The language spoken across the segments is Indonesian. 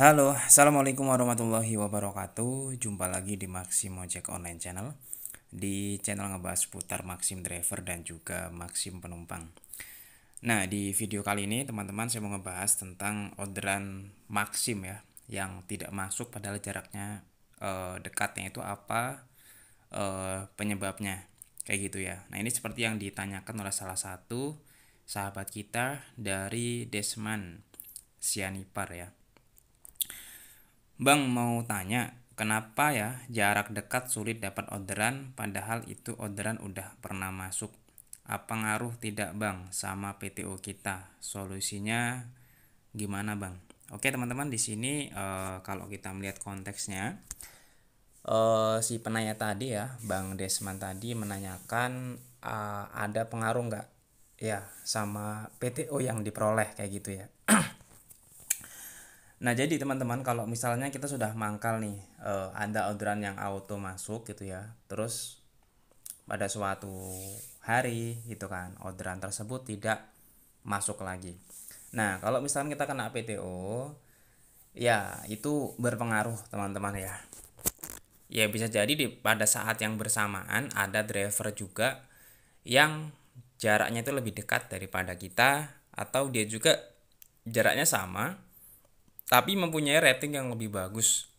Halo, Assalamualaikum warahmatullahi wabarakatuh Jumpa lagi di Maxim Ojek Online Channel Di channel ngebahas putar Maxim Driver dan juga Maxim Penumpang Nah, di video kali ini teman-teman saya mau ngebahas tentang orderan Maxim ya Yang tidak masuk padahal jaraknya e, dekatnya itu apa e, penyebabnya Kayak gitu ya Nah, ini seperti yang ditanyakan oleh salah satu sahabat kita dari Desman Sianipar ya Bang mau tanya, kenapa ya jarak dekat sulit dapat orderan padahal itu orderan udah pernah masuk? Apa ngaruh tidak bang sama PTO kita? Solusinya gimana bang? Oke teman-teman di sini e, kalau kita melihat konteksnya e, si penanya tadi ya Bang Desman tadi menanyakan e, ada pengaruh nggak ya sama PTO yang diperoleh kayak gitu ya. Nah jadi teman-teman kalau misalnya kita sudah mangkal nih uh, ada orderan yang auto masuk gitu ya terus pada suatu hari gitu kan orderan tersebut tidak masuk lagi. Nah kalau misalnya kita kena PTO ya itu berpengaruh teman-teman ya. Ya bisa jadi di pada saat yang bersamaan ada driver juga yang jaraknya itu lebih dekat daripada kita atau dia juga jaraknya sama tapi mempunyai rating yang lebih bagus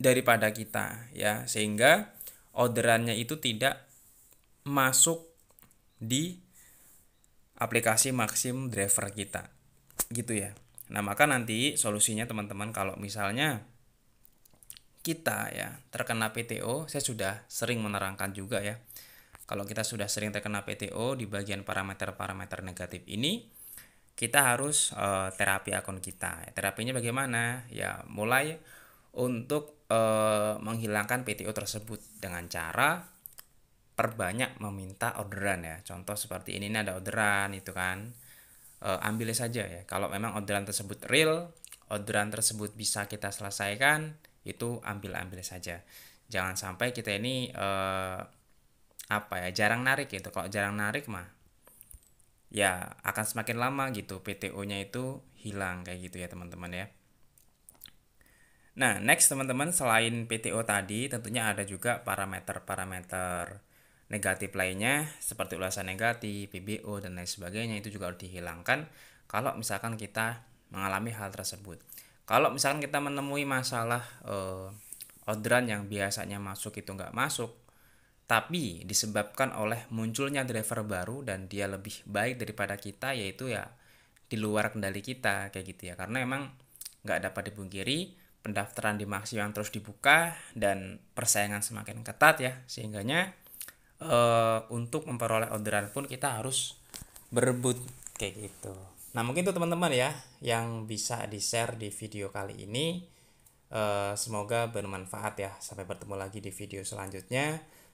daripada kita ya sehingga orderannya itu tidak masuk di aplikasi Maxim driver kita gitu ya nah maka nanti solusinya teman-teman kalau misalnya kita ya terkena PTO saya sudah sering menerangkan juga ya kalau kita sudah sering terkena PTO di bagian parameter-parameter negatif ini kita harus uh, terapi akun kita. Terapinya bagaimana? Ya, mulai untuk uh, menghilangkan PTO tersebut dengan cara perbanyak meminta orderan ya. Contoh seperti ini, ini ada orderan itu kan. Uh, ambil saja ya. Kalau memang orderan tersebut real, orderan tersebut bisa kita selesaikan, itu ambil-ambil saja. Jangan sampai kita ini uh, apa ya, jarang narik gitu. Kalau jarang narik mah ya akan semakin lama gitu PTO-nya itu hilang kayak gitu ya teman-teman ya. Nah, next teman-teman selain PTO tadi tentunya ada juga parameter-parameter negatif lainnya seperti ulasan negatif, PBO dan lain sebagainya itu juga harus dihilangkan kalau misalkan kita mengalami hal tersebut. Kalau misalkan kita menemui masalah eh, orderan yang biasanya masuk itu nggak masuk, tapi disebabkan oleh munculnya driver baru dan dia lebih baik daripada kita yaitu ya di luar kendali kita kayak gitu ya karena emang nggak dapat dipungkiri pendaftaran di Maxio yang terus dibuka dan persaingan semakin ketat ya sehingganya e, untuk memperoleh orderan pun kita harus berebut kayak gitu nah mungkin itu teman-teman ya yang bisa di share di video kali ini e, semoga bermanfaat ya sampai bertemu lagi di video selanjutnya